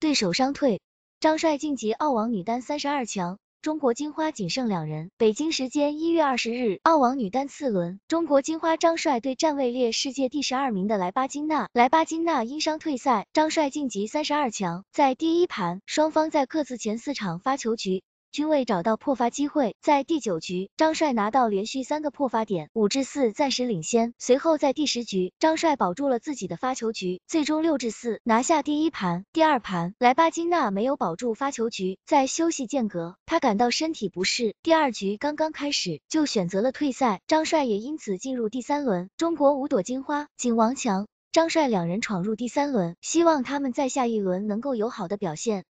对手伤退，张帅晋级澳网女单三十二强。中国金花仅剩两人。北京时间一月二十日，澳网女单次轮，中国金花张帅对战位列世界第十二名的莱巴金娜。莱巴金娜因伤退赛，张帅晋级三十二强。在第一盘，双方在各自前四场发球局。均未找到破发机会，在第九局，张帅拿到连续三个破发点，五至四暂时领先。随后在第十局，张帅保住了自己的发球局，最终六至四拿下第一盘。第二盘，莱巴金娜没有保住发球局，在休息间隔，她感到身体不适，第二局刚刚开始就选择了退赛，张帅也因此进入第三轮。中国五朵金花，仅王强。张帅两人闯入第三轮，希望他们在下一轮能够有好的表现。